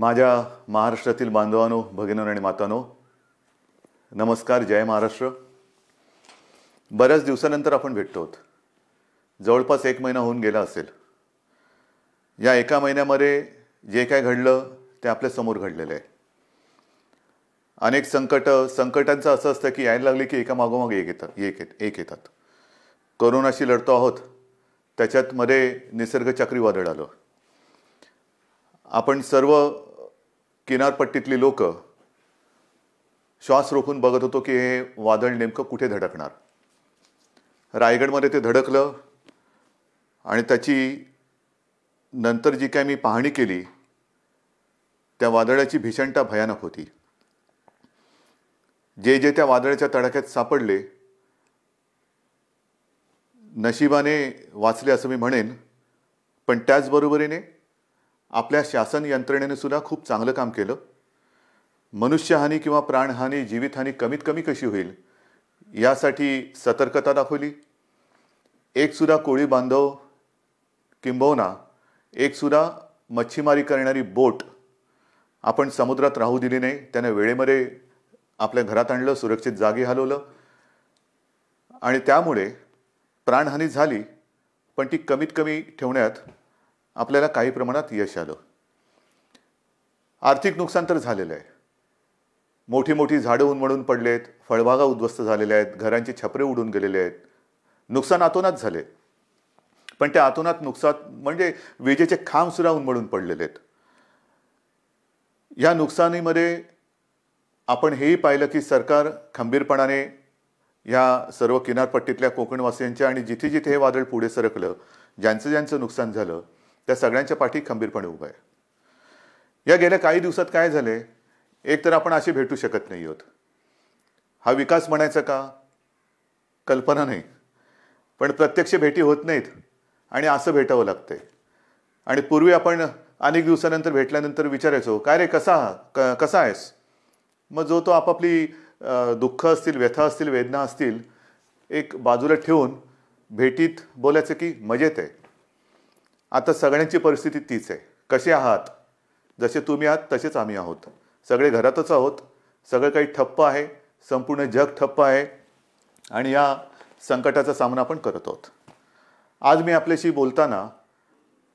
माझ्या महाराष्ट्रातील बांधवानो भगिनो आणि मातानो नमस्कार जय महाराष्ट्र बऱ्याच दिवसानंतर आपण भेटतो जवळपास एक महिना होऊन गेला असेल या एका महिन्यामध्ये जे काय घडलं ते आपल्या समोर घडलेलं आहे अनेक संकटं संकटांचं असं असतं की यायला लागली की एका मागोमाग एक येतात एक एक येतात करोनाशी लढतो आहोत मध्ये निसर्ग चक्रीवादळ आलं आपण सर्व किनारपट्टीतली लोक श्वास रोखून बघत होतो की हे वादळ नेमकं कुठे धडकणार रायगडमध्ये ते धडकलं आणि त्याची नंतर जी काय मी पाहणी केली त्या वादळाची भीषणता भयानक होती जे जे त्या वादळाच्या तडाख्यात सापडले नशिबाने वाचले असं मी म्हणेन पण त्याचबरोबरीने आपल्या शासन यंत्रणेने सुद्धा खूप चांगलं काम केलं मनुष्यहानी किंवा प्राणहानी जीवितहानी कमीत कमी कशी होईल यासाठी सतर्कता दाखवली एकसुद्धा कोळी बांधव किंबवना एकसुद्धा मच्छीमारी करणारी बोट आपण समुद्रात राहू दिली नाही त्याने वेळेमध्ये आपल्या घरात आणलं सुरक्षित जागी हलवलं आणि त्यामुळे प्राणहानी झाली पण ती कमीत कमी ठेवण्यात आपल्याला काही प्रमाणात यश आलं आर्थिक नुकसान तर झालेलं आहे मोठी मोठी झाडं उन्मळून पडलेत फळबागा उद्ध्वस्त झालेल्या आहेत घरांचे छपरे उडून गेलेले आहेत नुकसान आतोनात झाले पण त्या आतोनात नुकसान म्हणजे विजेचे खांबसुद्धा उन्मळून पडलेले आहेत या नुकसानीमध्ये आपण हेही पाहिलं की सरकार खंबीरपणाने या सर्व किनारपट्टीतल्या कोकणवासियांच्या आणि जिथे जिथे हे वादळ पुढे सरकलं ज्यांचं ज्यांचं नुकसान झालं त्या सगळ्यांच्या पाठी खंबीरपणे उभं आहे या गेल्या काही दिवसात काय झाले एकतर आपण असे भेटू शकत नाही आहोत हा विकास म्हणायचा का कल्पना नाही पण प्रत्यक्ष भेटी होत नाहीत आणि असं भेटावं लागतंय आणि पूर्वी आपण अनेक दिवसानंतर भेटल्यानंतर विचारायचो काय रे कसा क कसा आहेस मग जो तो आपापली दुःख असतील व्यथा असतील वेदना असतील एक बाजूला ठेवून भेटीत बोलायचं की मजेत आहे आता सगळ्यांची परिस्थिती तीच आहे कसे आहात जसे तुम्ही आहात तसेच आम्ही आहोत सगळे घरातच आहोत सगळं काही ठप्प आहे संपूर्ण जग ठप्प आहे आणि या संकटाचा सामना आपण करत आहोत आज मी आपल्याशी बोलताना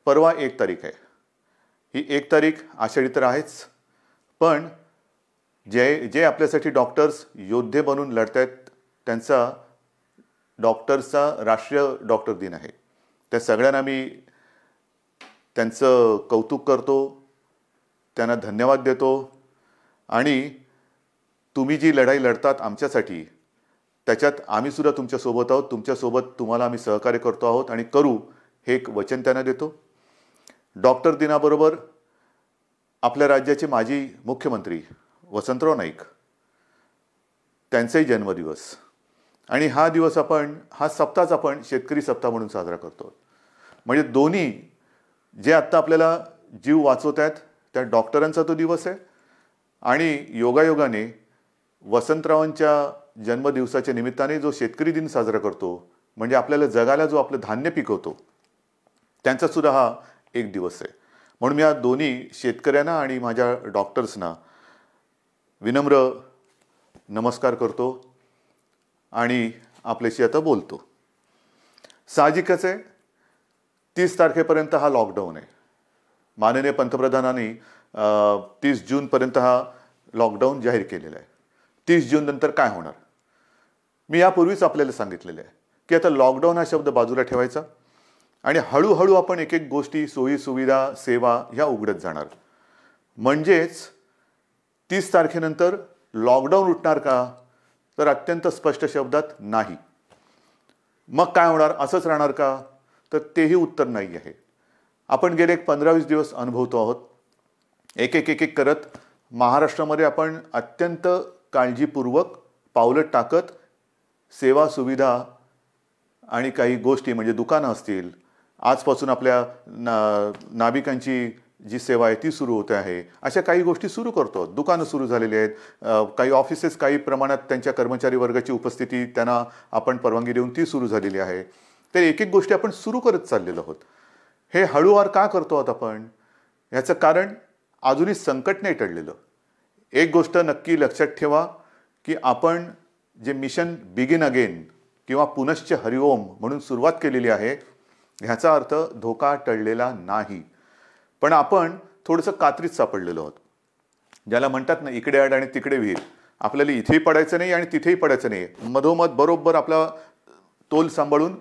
परवा एक तारीख आहे ही एक तारीख आषाढी तर आहेच पण जे जे आपल्यासाठी डॉक्टर्स योद्धे बनून लढत आहेत त्यांचा डॉक्टर्सचा राष्ट्रीय डॉक्टर दिन आहे त्या सगळ्यांना मी त्यांचं कौतुक करतो त्यांना धन्यवाद देतो आणि तुम्ही जी लढाई लढतात आमच्यासाठी त्याच्यात आम्हीसुद्धा तुमच्यासोबत आहोत तुमच्यासोबत तुम्हाला आम्ही सहकार्य करतो आहोत आणि करू हे एक वचन त्यांना देतो डॉक्टर दिनाबरोबर आपल्या राज्याचे माजी मुख्यमंत्री वसंतराव नाईक त्यांचाही जन्मदिवस आणि हा दिवस आपण हा सप्ताहच आपण शेतकरी सप्ताह म्हणून साजरा करतो म्हणजे दोन्ही जे आत्ता आपल्याला जीव वाचवत आहेत त्या डॉक्टरांचा तो दिवस आहे आणि योगायोगाने वसंतरावांच्या जन्मदिवसाच्या निमित्ताने जो शेतकरी दिन साजरा करतो म्हणजे आपल्याला जगाला जो आपलं धान्य पिकवतो त्यांचासुद्धा हा एक दिवस आहे म्हणून मी या दोन्ही शेतकऱ्यांना आणि माझ्या डॉक्टर्सना विनम्र नमस्कार करतो आणि आपल्याशी आता बोलतो साहजिकच आहे तीस तारखेपर्यंत हा लॉकडाऊन आहे माननीय पंतप्रधानांनी तीस जूनपर्यंत हा लॉकडाऊन जाहीर केलेला आहे तीस जून नंतर काय होणार मी यापूर्वीच आपल्याला सांगितलेलं आहे की आता लॉकडाऊन हा शब्द बाजूला ठेवायचा आणि हळूहळू आपण एक एक गोष्टी सोयी सुविधा सेवा ह्या उघडत जाणार म्हणजेच तीस तारखेनंतर लॉकडाऊन उठणार का तर अत्यंत स्पष्ट शब्दात नाही मग काय होणार असंच राहणार का तर तेही उत्तर नाही आहे आपण गेले एक पंधरावीस दिवस अनुभवतो आहोत एक एक एक एक करत महाराष्ट्रामध्ये आपण अत्यंत काळजीपूर्वक पावलं टाकत सेवा सुविधा आणि काही गोष्टी म्हणजे दुकानं असतील आजपासून आपल्या ना नाभिकांची जी सेवा आहे ती सुरू होते आहे अशा काही गोष्टी सुरू करतो दुकानं सुरू झालेली आहेत काही ऑफिसेस काही प्रमाणात त्यांच्या कर्मचारी वर्गाची उपस्थिती त्यांना आपण परवानगी देऊन ती सुरू झालेली आहे तर एक एक गोष्टी आपण सुरू करत चाललेलो आहोत हे हळूवार का करतो आहोत आपण ह्याचं कारण अजूनही संकट नाही टळलेलं एक गोष्ट नक्की लक्षात ठेवा की आपण जे मिशन बिगिन अगेन किंवा पुनश्च हरिओम म्हणून सुरुवात केलेली आहे ह्याचा अर्थ धोका टळलेला नाही पण आपण थोडंसं कात्रीत सापडलेलो आहोत ज्याला म्हणतात ना इकडे आड आणि तिकडे विहीर आपल्याला इथेही पडायचं नाही आणि तिथेही पडायचं नाही मधोमध बरोबर आपला तोल सांभाळून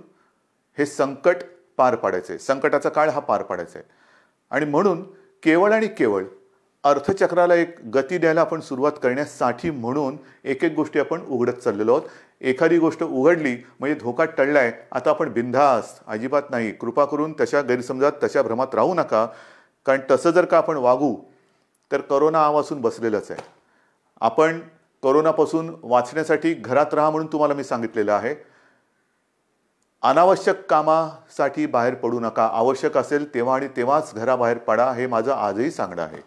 हे संकट पार पाडायचे संकटाचा काळ हा पार पाडायचा आहे आणि म्हणून केवळ आणि केवळ अर्थचक्राला एक गती द्यायला आपण सुरुवात करण्यासाठी म्हणून एक एक गोष्टी आपण उघडत चाललेलो आहोत एखादी गोष्ट उघडली म्हणजे धोका टळला आहे आता आपण बिनधास्त अजिबात नाही कृपा करून तशा गैरसमजात तशा भ्रमात राहू नका कारण तसं जर का आपण वागू तर करोना आवासून बसलेलंच आहे आपण करोनापासून वाचण्यासाठी घरात राहा म्हणून तुम्हाला मी सांगितलेलं आहे अनावश्यक कामासाठी बाहेर पडू नका आवश्यक असेल तेव्हा आणि तेव्हाच घराबाहेर पडा हे माझं आजही सांगणं आहे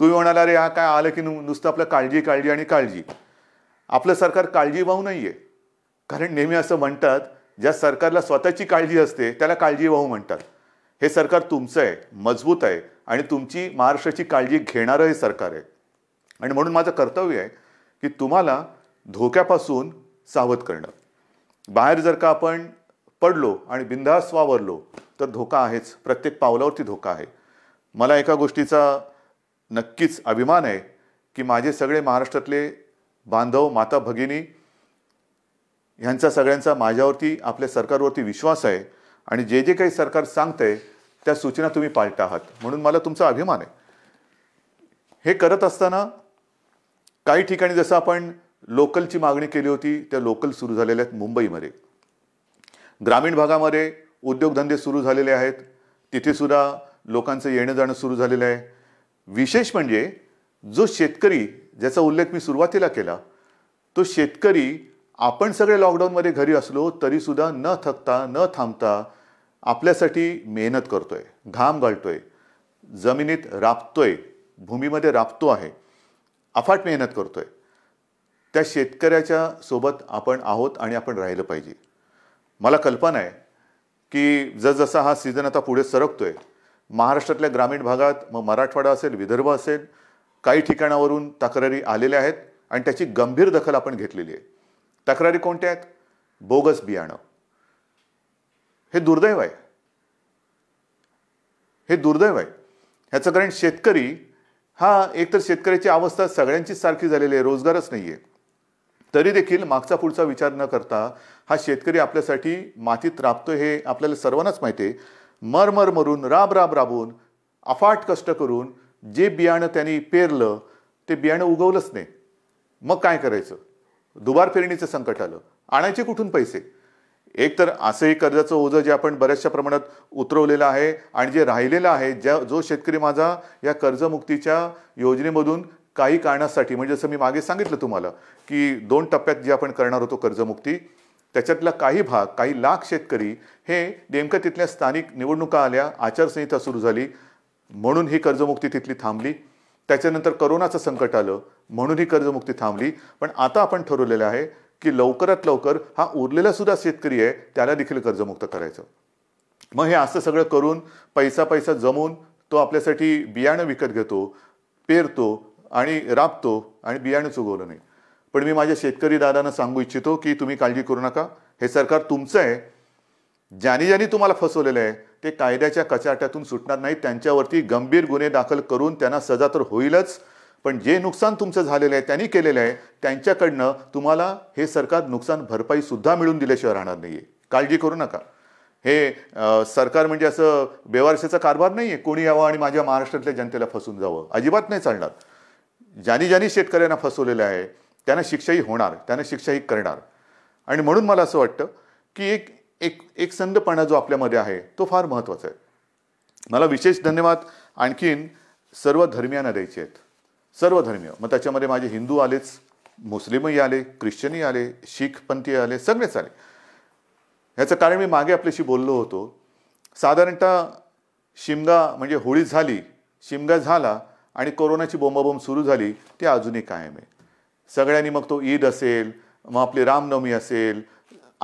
तुम्ही म्हणाला रे हा काय आलं की नुसतं आपलं काळजी काळजी आणि काळजी आपलं सरकार काळजी वाहू नाही आहे कारण नेहमी असं म्हणतात ज्या सरकारला स्वतःची काळजी असते त्याला काळजी वाहू म्हणतात हे सरकार तुमचं आहे मजबूत आहे आणि तुमची महाराष्ट्राची काळजी घेणारं हे सरकार आहे आणि म्हणून माझं कर्तव्य आहे की तुम्हाला धोक्यापासून सावध करणं बाहेर जर का आपण पडलो आणि बिंदास वावरलो तर धोका आहेच प्रत्येक पावलावरती धोका आहे मला एका गोष्टीचा नक्कीच अभिमान आहे की माझे सगळे महाराष्ट्रातले बांधव माता भगिनी ह्यांचा सगळ्यांचा माझ्यावरती आपल्या सरकारवरती विश्वास आहे आणि जे जे काही सरकार सांगतंय त्या सूचना तुम्ही पाळता आहात म्हणून मला तुमचा अभिमान आहे हे करत असताना काही ठिकाणी जसं आपण लोकलची मागणी केली होती त्या लोकल सुरू झालेल्या आहेत मुंबईमध्ये ग्रामीण भागामध्ये उद्योगधंदे सुरू झालेले आहेत तिथेसुद्धा लोकांचं येणं जाणं सुरू झालेलं आहे विशेष म्हणजे जो शेतकरी ज्याचा उल्लेख मी सुरुवातीला केला तो शेतकरी आपण सगळे लॉकडाऊनमध्ये घरी असलो तरीसुद्धा न थकता न थांबता आपल्यासाठी मेहनत करतो आहे घाम घालतो आहे जमिनीत राबतो आहे भूमीमध्ये राबतो आहे अफाट मेहनत करतो आहे त्या शेतकऱ्याच्या सोबत आपण आहोत आणि आपण राहिलं पाहिजे मला कल्पना आहे की जसजसा हा सीझन आता पुढे सरकतो आहे महाराष्ट्रातल्या ग्रामीण भागात मग मराठवाडा असेल विदर्भ असेल काही ठिकाणावरून तक्रारी आलेल्या आहेत आणि त्याची गंभीर दखल आपण घेतलेली आहे तक्रारी कोणत्या आहेत बोगस बियाणं हे दुर्दैव आहे हे दुर्दैव आहे ह्याचं कारण शेतकरी हा एकतर शेतकऱ्याची अवस्था सगळ्यांचीच सारखी झालेली आहे रोजगारच नाही आहे तरी देखील मागचा पुढचा विचार न करता हा शेतकरी आपल्यासाठी मातीत राबतो हे आपल्याला सर्वांनाच माहिती आहे मरमर मरून राब राब राबून अफाट कष्ट करून जे बियाणं त्यांनी पेरलं ते बियाणं उगवलंच नाही मग काय करायचं दुबार पेरणीचं संकट आलं आणायचे कुठून पैसे एक तर असंही कर्जाचं ओझं जे आपण बऱ्याचशा प्रमाणात उतरवलेलं आहे आणि जे राहिलेलं आहे ज्या जो शेतकरी माझा या कर्जमुक्तीच्या योजनेमधून काही कारणासाठी म्हणजे जसं मी मागे सांगितलं तुम्हाला की दोन टप्प्यात जे आपण करणार होतो कर्जमुक्ती त्याच्यातला काही भाग काही लाख शेतकरी हे नेमकं तिथल्या स्थानिक निवडणुका आल्या आचारसंहिता सुरू झाली म्हणून ही कर्जमुक्ती तिथली थांबली त्याच्यानंतर करोनाचं संकट आलं म्हणून ही कर्जमुक्ती थांबली पण आता आपण ठरवलेलं आहे की लवकरात लवकर हा उरलेला सुद्धा शेतकरी आहे त्याला देखील कर्जमुक्त करायचं मग हे असं सगळं करून पैसा पैसा जमून तो आपल्यासाठी बियाणं विकत घेतो पेरतो आणि राबतो आणि बियाणं चुगवलं नाही पण मी माझ्या शेतकरी दादांना सांगू इच्छितो की तुम्ही काळजी करू नका हे सरकार तुमचं आहे ज्याने ज्याने तुम्हाला फसवलेलं आहे ते कायद्याच्या कचाट्यातून सुटणार नाही त्यांच्यावरती गंभीर गुन्हे दाखल करून त्यांना सजा तर होईलच पण जे नुकसान तुमचं झालेलं आहे त्यांनी केलेलं आहे त्यांच्याकडनं तुम्हाला हे सरकार नुकसान भरपाईसुद्धा मिळून दिल्याशिवाय राहणार नाही आहे काळजी करू नका हे सरकार म्हणजे असं बेवारशेचा कारभार नाही आहे कोणी यावं आणि माझ्या महाराष्ट्रातल्या जनतेला फसून जावं अजिबात नाही चालणार ज्यांनी ज्यांनी शेतकऱ्यांना फसवलेलं आहे त्यांना शिक्षाही होणार त्यांना शिक्षाही करणार आणि म्हणून मला असं वाटतं की एक एक एक संदपणा जो आपल्यामध्ये आहे तो फार महत्त्वाचा आहे मला विशेष धन्यवाद आणखीन सर्व धर्मियांना द्यायचे आहेत सर्व धर्मीय मग त्याच्यामध्ये माझे हिंदू आलेच मुस्लिमही आले ख्रिश्चनही आले शीख पंथीय आले सगळेच आले ह्याचं कारण मी मागे आपल्याशी बोललो होतो साधारणतः शिमगा म्हणजे होळी झाली शिमगा झाला आणि कोरोनाची बोंबाबोंब सुरू झाली ते अजूनही कायम आहे सगळ्यांनी मग तो ईद असेल मग आपली रामनवमी असेल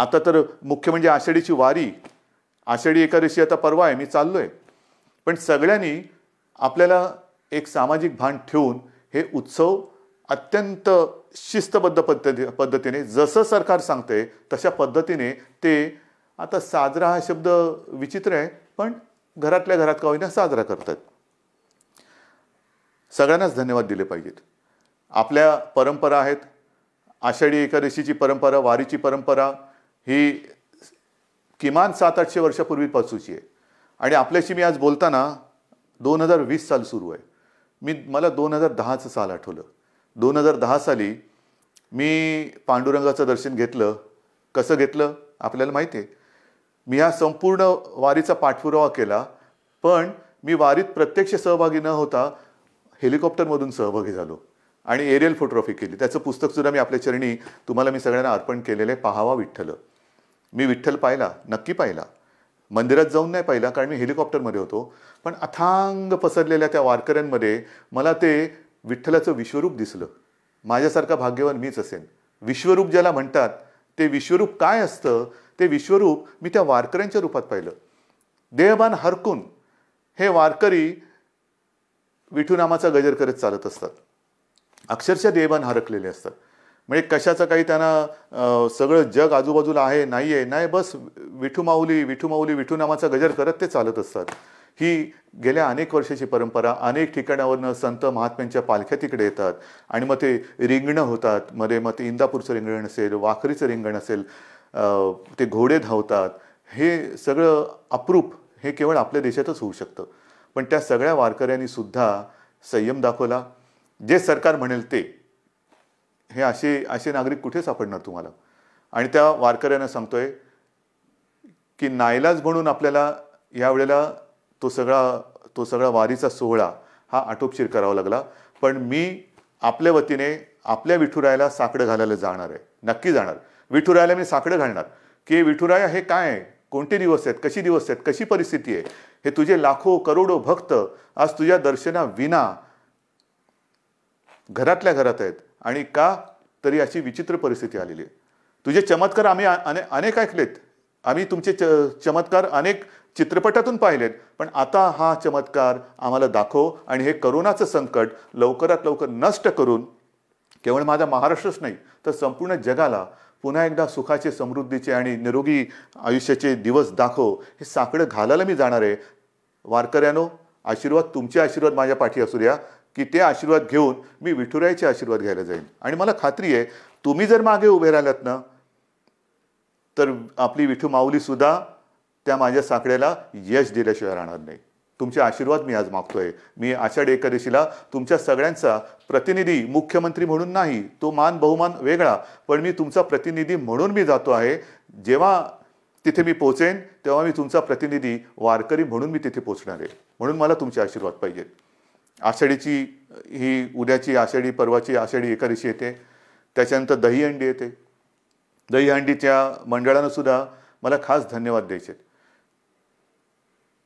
आता तर मुख्य म्हणजे आषाढीची वारी आषाढी एकादशी आता परवा आहे मी चाललो आहे पण सगळ्यांनी आपल्याला एक सामाजिक भान ठेवून हे उत्सव अत्यंत शिस्तबद्ध पद्धती पद्धतीने जसं सरकार सांगते तशा पद्धतीने ते आता साजरा हा शब्द विचित्र आहे पण घरातल्या घरात का होईना साजरा करतात सगळ्यांनाच धन्यवाद दिले पाहिजेत आपल्या परंपरा आहेत आषाढी एकादशीची परंपरा वारीची परंपरा ही किमान सात आठशे वर्षापूर्वीपासूनची आहे आणि आपल्याशी मी आज बोलताना दोन हजार वीस साल सुरू आहे मी मला दोन हजार दहाचं साल आठवलं दोन हजार दहा साली मी पांडुरंगाचं दर्शन घेतलं कसं घेतलं आपल्याला माहिती आहे मी हा संपूर्ण वारीचा पाठपुरावा केला पण मी वारीत प्रत्यक्ष सहभागी न होता हेलिकॉप्टरमधून सहभागी झालो आणि एरियल फोटोग्राफी केली त्याचं पुस्तकसुद्धा मी आपल्या चरणी तुम्हाला मी सगळ्यांना अर्पण केलेलं आहे पाहावा विठ्ठल मी विठ्ठल पाहिला नक्की पाहिला मंदिरात जाऊन नाही पाहिला कारण मी हेलिकॉप्टरमध्ये होतो पण अथांग पसरलेल्या त्या वारकऱ्यांमध्ये मला ते विठ्ठलाचं विश्वरूप दिसलं माझ्यासारखा भाग्यवान मीच असेन विश्वरूप ज्याला म्हणतात ते विश्वरूप काय असतं ते विश्वरूप मी त्या वारकऱ्यांच्या रूपात पाहिलं देहबान हरकून हे वारकरी विठूनामाचा गजर करत चालत असतात अक्षरशः देवान हरकलेले असतात म्हणजे कशाचं काही त्यांना सगळं जग आजूबाजूला आहे नाही आहे नाही बस विठू माऊली विठू माऊली गजर करत ते चालत असतात ही गेल्या अनेक वर्षाची परंपरा अनेक ठिकाणावरनं संत महात्म्यांच्या पालख्या तिकडे येतात आणि मग ते रिंगणं होतात मध्ये मग ते इंदापूरचं रिंगण असेल वाखरीचं रिंगण असेल ते घोडे धावतात हे सगळं अप्रूप हे केवळ आपल्या देशातच होऊ शकतं पण त्या सगळ्या वारकऱ्यांनी सुद्धा संयम दाखवला जे सरकार म्हणेल ते हे असे असे नागरिक कुठे सापडणार तुम्हाला आणि त्या वारकऱ्यांना सांगतोय की नायलाज म्हणून आपल्याला यावेळेला तो सगळा तो सगळा वारीचा सोहळा हा आटोपशीर करावा लागला पण मी आपल्या वतीने आपल्या विठुरायाला साकडं घालायला जाणार आहे नक्की जाणार विठुरायाला मी साकडं घालणार की विठुराया हे काय आहे कोणते दिवस आहेत कशी दिवस आहेत कशी परिस्थिती आहे हे तुझे लाखो करोडो भक्त आज तुझ्या दर्शनाविना घरातल्या घरात आहेत आणि का तरी अशी विचित्र परिस्थिती आलेली आहे तुझे चमत्कार आम्ही अने अनेक ऐकलेत आम्ही तुमचे च चमत्कार अनेक चित्रपटातून पाहिलेत पण आता हा चमत्कार आम्हाला दाखव आणि हे करोनाचं संकट लवकरात लवकर नष्ट करून केवळ माझा महाराष्ट्रच नाही तर संपूर्ण जगाला पुन्हा एकदा सुखाचे समृद्धीचे आणि निरोगी आयुष्याचे दिवस दाखव हे साकडं घालायला मी जाणार आहे वारकऱ्यानो आशीर्वाद तुमचे आशीर्वाद माझ्या पाठी असू द्या की ते आशीर्वाद घेऊन मी विठुरायचे आशीर्वाद घ्यायला जाईन आणि मला खात्री आहे तुम्ही जर मागे उभे राहिलात ना तर आपली विठू माऊलीसुद्धा त्या माझ्या साकड्याला यश दिल्याशिवाय राहणार नाही तुमचे आशीर्वाद मी आज मागतोय मी आषाढी एकादशीला तुमच्या सगळ्यांचा प्रतिनिधी मुख्यमंत्री म्हणून नाही तो मान बहुमान वेगळा पण मी तुमचा प्रतिनिधी म्हणून मी जातो आहे जेव्हा तिथे मी पोहोचेन तेव्हा मी तुमचा प्रतिनिधी वारकरी म्हणून मी तिथे पोचणार आहे म्हणून मला तुमचे आशीर्वाद पाहिजेत आषाढीची ही उद्याची आषाढी पर्वाची आषाढी एकादशी येते त्याच्यानंतर दहीहंडी येते दहीहंडीच्या मंडळानं सुद्धा मला खास धन्यवाद द्यायचे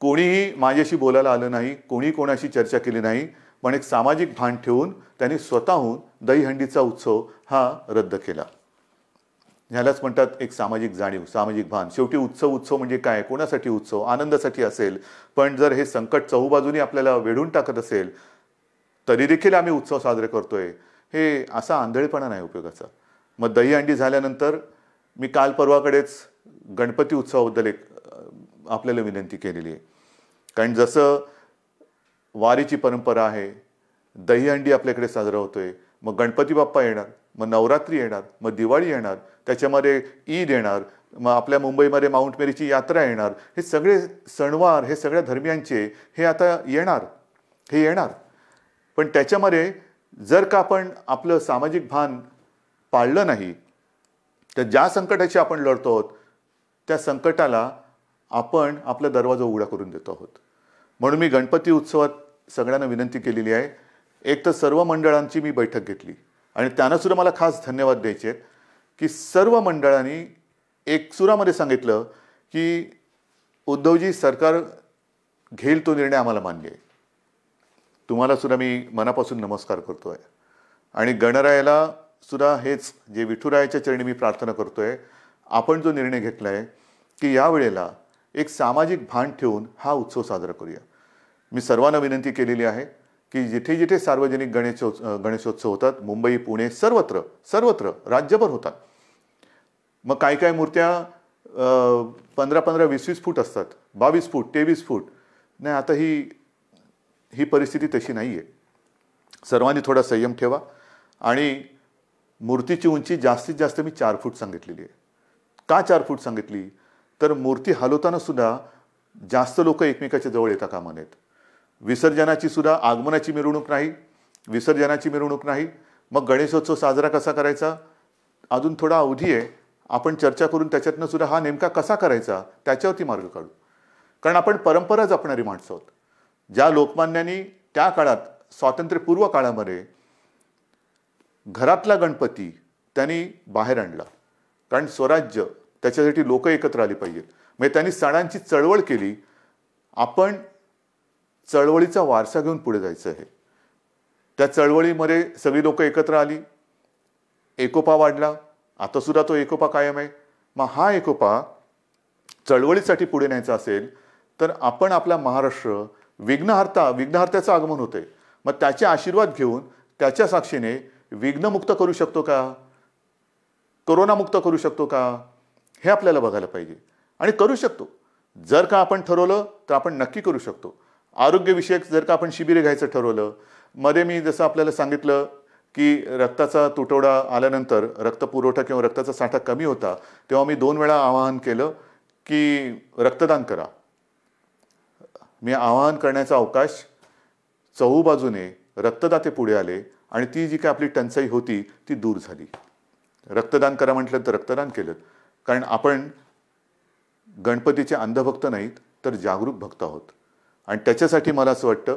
कोणीही माझ्याशी बोलायला आलं नाही कोणी कोणाशी चर्चा केली नाही पण एक सामाजिक भान ठेवून त्यांनी स्वतःहून दहीहंडीचा उत्सव हा रद्द केला ह्यालाच म्हणतात एक सामाजिक जाणीव सामाजिक भान शेवटी उत्सव उत्सव म्हणजे काय कोणासाठी उत्सव आनंदासाठी असेल पण जर हे संकट चहूबाजूनी आपल्याला वेढून टाकत असेल तरी देखील आम्ही उत्सव साजरे करतोय हे असा आंधळेपणा नाही उपयोगाचा मग दहीहंडी झाल्यानंतर मी काल परवाकडेच गणपती उत्सवाबद्दल एक आपल्याला विनंती केलेली आहे कारण जसं वारीची परंपरा आहे दहीहंडी आपल्याकडे साजरा होतोय मग गणपती बाप्पा येणार मग नवरात्री येणार मग दिवाळी येणार त्याच्यामध्ये ईद येणार मग आपल्या मुंबईमध्ये माउंट मेरीची यात्रा येणार हे सगळे सणवार हे सगळ्या धर्मियांचे हे आता येणार हे येणार पण त्याच्यामध्ये जर का आपण आपलं सामाजिक भान पाळलं नाही तर ज्या संकटाशी आपण लढतो आहोत त्या संकटाला आपण आपला दरवाजा उघडा करून देतो आहोत म्हणून मी गणपती उत्सवात सगळ्यांना विनंती केलेली आहे एक तर सर्व मंडळांची मी बैठक घेतली आणि त्यांनासुद्धा मला खास धन्यवाद द्यायचे आहेत की सर्व मंडळांनी एक सुरामध्ये सांगितलं की उद्धवजी सरकार घेईल तो निर्णय आम्हाला मान्य आहे तुम्हालासुद्धा मी मनापासून नमस्कार करतो आहे आणि गणरायाला सुद्धा हेच जे विठुरायाच्या चरणी मी प्रार्थना करतो आहे आपण जो निर्णय घेतला आहे की यावेळेला एक सामाजिक भान ठेवून हा उत्सव साजरा करूया मी सर्वांना विनंती केलेली आहे की जिथे जिथे सार्वजनिक गणेशोत्सव गणेशोत्सव होतात मुंबई पुणे सर्वत्र सर्वत्र राज्यभर होतात मग काय काय मूर्त्या पंधरा पंधरा वीस वीस फूट असतात बावीस फूट तेवीस फूट नाही आता ही ही परिस्थिती तशी नाही आहे सर्वांनी थोडा संयम ठेवा आणि मूर्तीची उंची जास्तीत जास्त मी चार फूट सांगितलेली आहे का चार फूट सांगितली तर मूर्ती हलवताना सुद्धा जास्त लोक एकमेकाच्या जवळ येता कामा नयेत विसर्जनाची सुद्धा आगमनाची मिरवणूक नाही विसर्जनाची मिरवणूक नाही मग गणेशोत्सव साजरा कसा करायचा अजून थोडा अवधी आहे आपण चर्चा करून त्याच्यातनं सुद्धा हा नेमका कसा करायचा त्याच्यावरती मार्ग काढू कारण आपण परंपरा जपणारी माणसं आहोत ज्या लोकमान्यांनी त्या काळात स्वातंत्र्यपूर्व काळामध्ये घरातला गणपती त्यांनी बाहेर आणला कारण स्वराज्य त्याच्यासाठी लोक एकत्र आली पाहिजेत म्हणजे त्यांनी सणांची चळवळ केली आपण चळवळीचा वारसा घेऊन पुढे जायचं आहे त्या चळवळीमध्ये सगळी लोक एकत्र आली एकोपा वाढला आता सुद्धा तो एकोपा कायम आहे मग हा एकोपा चळवळीसाठी पुढे न्यायचा असेल तर आपण आपला महाराष्ट्र विघ्नहर्ता विघ्नहर्त्याचं आगमन होते मग त्याचे आशीर्वाद घेऊन त्याच्या साक्षीने विघ्नमुक्त करू शकतो का करोनामुक्त करू शकतो का हे आपल्याला बघायला पाहिजे आणि करू शकतो जर का आपण ठरवलं तर आपण नक्की करू शकतो आरोग्यविषयक जर का आपण शिबिरे घ्यायचं ठरवलं मध्ये मी जसं आपल्याला सांगितलं की रक्ताचा तुटवडा आल्यानंतर रक्तपुरवठा किंवा रक्ताचा साठा कमी होता तेव्हा मी दोन वेळा आवाहन केलं की रक्तदान करा मी आवाहन करण्याचा अवकाश बाजूने रक्तदाते पुढे आले आणि ती जी काय आपली टंचाई होती ती दूर झाली रक्तदान करा म्हटलं तर रक्तदान केलं कारण आपण गणपतीचे अंधभक्त नाहीत तर जागरूक भक्त आहोत आणि त्याच्यासाठी मला असं वाटतं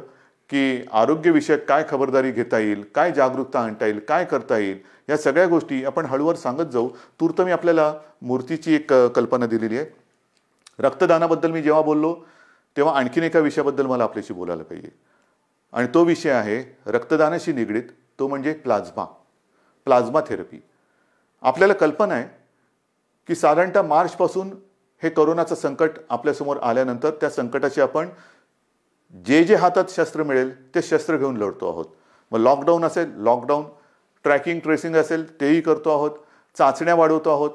की आरोग्यविषयक काय खबरदारी घेता येईल काय जागरूकता आणता येईल काय करता येईल या सगळ्या गोष्टी आपण हळूहळू सांगत जाऊ तूर्त मी आपल्याला मूर्तीची एक कल्पना दिलेली आहे रक्तदानाबद्दल मी जेव्हा बोललो तेव्हा आणखीन एका विषयाबद्दल मला आपल्याशी बोलायला पाहिजे आणि तो विषय आहे रक्तदानाशी निगडीत तो म्हणजे प्लाझ्मा प्लाझ्मा थेरपी आपल्याला कल्पना आहे की साधारणतः मार्चपासून हे करोनाचं संकट आपल्यासमोर आल्यानंतर त्या संकटाची आपण जे जे हातात शस्त्र मिळेल ते शस्त्र घेऊन लढतो आहोत मग लॉकडाऊन असेल लॉकडाऊन ट्रॅकिंग ट्रेसिंग असेल तेही करतो आहोत चाचण्या वाढवतो आहोत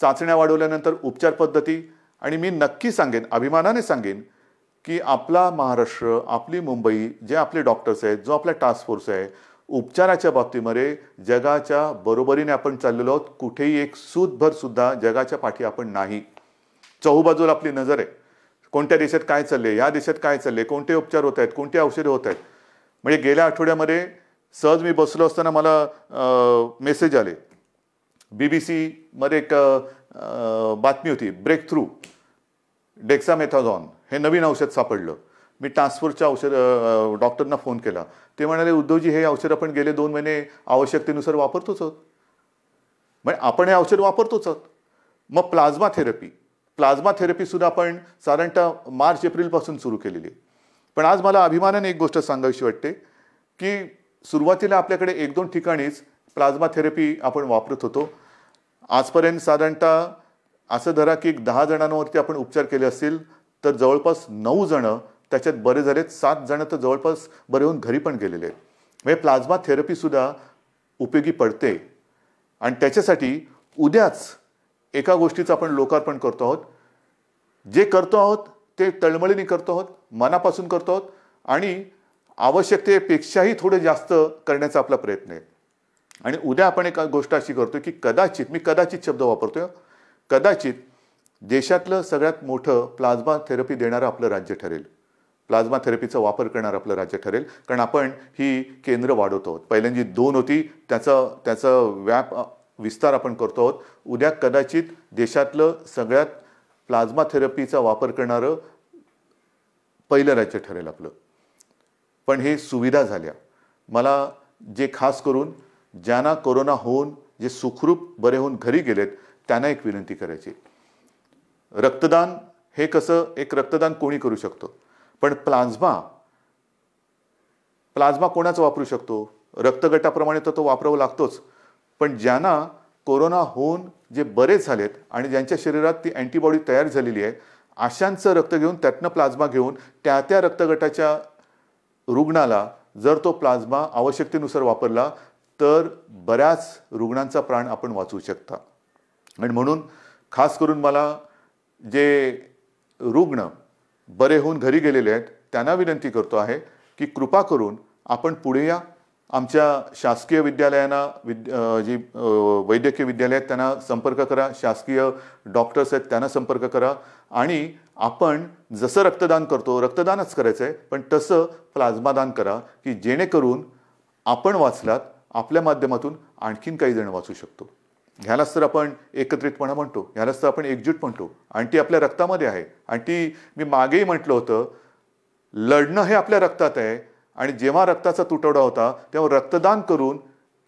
चाचण्या वाढवल्यानंतर उपचार पद्धती आणि मी नक्की सांगेन अभिमानाने सांगेन की आपला महाराष्ट्र आपली मुंबई जे आपले डॉक्टर्स आहेत जो आपला टास्क फोर्स आहे उपचाराच्या बाबतीमध्ये जगाच्या बरोबरीने आपण चाललेलो आहोत कुठेही एक सुद्धा जगाच्या पाठी आपण नाही चहूबाजूला आपली नजर आहे कोणत्या देशात काय चालले या देशात काय चालले कोणते उपचार होत आहेत कोणते औषधे होत आहेत म्हणजे गेल्या आठवड्यामध्ये सहज मी बसलो असताना मला मेसेज आले बी बी सीमध्ये एक बातमी होती ब्रेक थ्रू डेक्सामेथाझॉन हे नवीन औषध सापडलं मी टास्क औषध डॉक्टरना फोन केला ते म्हणाले उद्धवजी हे औषध आपण गेले दोन महिने आवश्यकतेनुसार वापरतोच आहोत म्हणजे आपण हे औषध वापरतोच आहोत मग प्लाझ्मा थेरपी प्लाझ्मा थेरपीसुद्धा आपण साधारणतः मार्च एप्रिलपासून सुरू केलेली आहे पण आज मला अभिमानाने एक गोष्ट सांगावीशी वाटते की सुरुवातीला आपल्याकडे एक दोन ठिकाणीच प्लाझ्मा थेरपी आपण वापरत होतो आजपर्यंत साधारणतः असं धरा की एक दहा जणांवरती आपण उपचार केले असतील तर जवळपास नऊ जणं त्याच्यात बरे झालेत सात जण तर जवळपास बरे होऊन घरी पण गेलेले आहेत म्हणजे प्लाझ्मा थेरपीसुद्धा उपयोगी पडते आणि त्याच्यासाठी उद्याच एका गोष्टीचं आपण लोकार्पण करतो आहोत जे करतो आहोत ते तळमळीने करतो आहोत मनापासून करतो आहोत आणि आवश्यकतेपेक्षाही थोडे जास्त करण्याचा आपला प्रयत्न आहे आणि उद्या आपण एका गोष्ट अशी करतो की कदाचित मी कदाचित शब्द वापरतोय कदाचित देशातलं सगळ्यात मोठं प्लाझ्मा थेरपी देणारं आपलं राज्य ठरेल प्लाझ्मा थेरपीचा वापर करणार आपलं राज्य ठरेल कारण आपण ही केंद्र वाढवतो पहिल्यांदी दोन होती त्याचा त्याचा व्याप विस्तार आपण करतो आहोत उद्या कदाचित देशातलं सगळ्यात प्लाझ्मा थेरपीचा वापर करणारं पहिलं राज्य ठरेल आपलं पण हे सुविधा झाल्या मला जे खास करून ज्यांना कोरोना होऊन जे सुखरूप बरे होऊन घरी गेलेत त्यांना एक विनंती करायची रक्तदान हे कसं एक रक्तदान कोणी करू शकतो पण प्लाझ्मा प्लाझ्मा कोणाचा वापरू शकतो रक्तगटाप्रमाणे तर तो वापरावा लागतोच पण ज्यांना कोरोना होऊन जे बरे झालेत आणि ज्यांच्या शरीरात ती अँटीबॉडी तयार झालेली आहे अशांचं रक्त घेऊन त्यातनं प्लाझ्मा घेऊन त्या त्या रक्तगटाच्या रुग्णाला जर तो प्लाझ्मा आवश्यकतेनुसार वापरला तर बऱ्याच रुग्णांचा प्राण आपण वाचवू शकता आणि म्हणून खास करून मला जे रुग्ण बरे होऊन घरी गेलेले आहेत त्यांना विनंती करतो आहे की कृपा करून आपण पुढे या आमच्या शासकीय विद्यालयांना विद जी वैद्यकीय विद्यालय आहेत त्यांना संपर्क करा शासकीय डॉक्टर्स आहेत त्यांना संपर्क करा आणि आपण जसं रक्तदान करतो रक्तदानच करायचं आहे पण तसं प्लाझ्मादान करा की जेणेकरून आपण वाचलात आपल्या माध्यमातून आणखीन काही जण वाचू शकतो ह्यालाच तर आपण एकत्रितपणा म्हणतो ह्यालाच तर आपण एकजूट म्हणतो आणि ती आपल्या रक्तामध्ये आहे आणि ती मी मागेही म्हटलं होतं लढणं हे आपल्या रक्तात आहे आणि जेव्हा रक्ताचा तुटवडा होता तेव्हा रक्तदान करून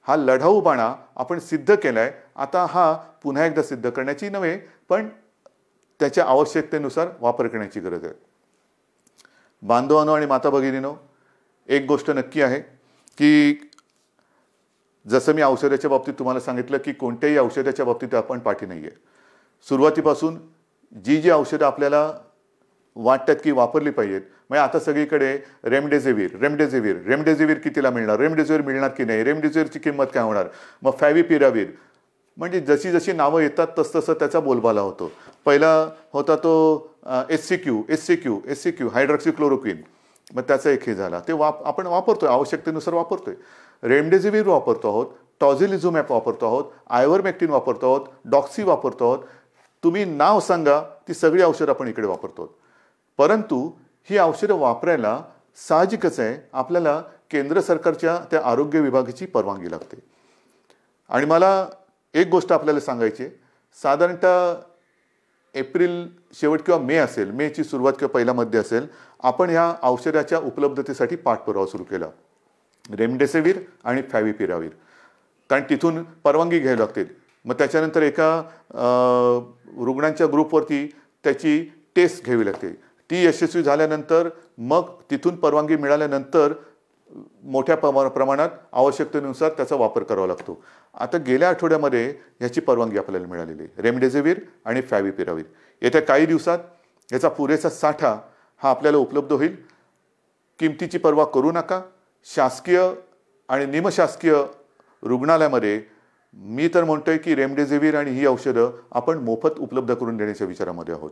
हा लढाऊबाणा आपण सिद्ध केला आहे आता हा पुन्हा एकदा सिद्ध करण्याची नव्हे पण त्याच्या आवश्यकतेनुसार वापर करण्याची गरज आहे बांधवांनो आणि माता भगिनीनो एक गोष्ट नक्की आहे की जसं मी औषधाच्या बाबतीत तुम्हाला सांगितलं की कोणत्याही औषधाच्या बाबतीत आपण पाठी नाही आहे सुरुवातीपासून जी जी औषधं आपल्याला वाटतात की वापरली पाहिजेत म्हणजे आता सगळीकडे रेमडेझिवीर रेमडेझिवीर रेमडेझिवीर कितीला मिळणार रेमडेझिवीर मिळणार की नाही रेमडेझिवीरची किंमत काय होणार मग फॅव्हिपिरावीर म्हणजे जशी जशी नावं येतात तसतसं त्याचा बोलबाला होतो पहिला होता तो S C Q S C Q S C Q hydroxychloroquine मग त्याचा एक हे झाला ते वाप आपण वापरतोय आवश्यकतेनुसार वापरतोय रेमडेसिवीर वापरतो आहोत ॲप वापरतो आहोत आयव्हरमॅक्टिन वापरतो आहोत डॉक्सी वापरतो आहोत तुम्ही नाव सांगा ती सगळी औषधं आपण इकडे वापरतो परंतु ही औषधं वापरायला साहजिकच आहे आपल्याला केंद्र सरकारच्या त्या आरोग्य विभागाची परवानगी लागते आणि मला एक गोष्ट आपल्याला सांगायची साधारणतः एप्रिल शेवट किंवा मे असेल मेची सुरुवात किंवा पहिल्यामध्ये असेल आपण ह्या औषधाच्या उपलब्धतेसाठी पाठपुरावा सुरू केला रेमडेसिवीर आणि फॅविपिरावीर कारण तिथून परवानगी घ्यावी लागते मग त्याच्यानंतर एका रुग्णांच्या ग्रुपवरती त्याची टेस्ट घ्यावी लागते ती यशस्वी झाल्यानंतर मग तिथून परवानगी मिळाल्यानंतर मोठ्या प्रमा प्रमाणात आवश्यकतेनुसार त्याचा वापर करावा लागतो आता गेल्या आठवड्यामध्ये ह्याची परवानगी आपल्याला मिळालेली आहे रेमडेसिवीर आणि फॅविपिरावीर येत्या काही दिवसात याचा पुरेसा साठा हा आपल्याला उपलब्ध होईल किमतीची पर्वा करू नका शासकीय आणि निमशासकीय रुग्णालयामध्ये मी तर म्हणतोय की रेमडेझिवीर आणि ही औषधं आपण मोफत उपलब्ध करून देण्याच्या विचारामध्ये आहोत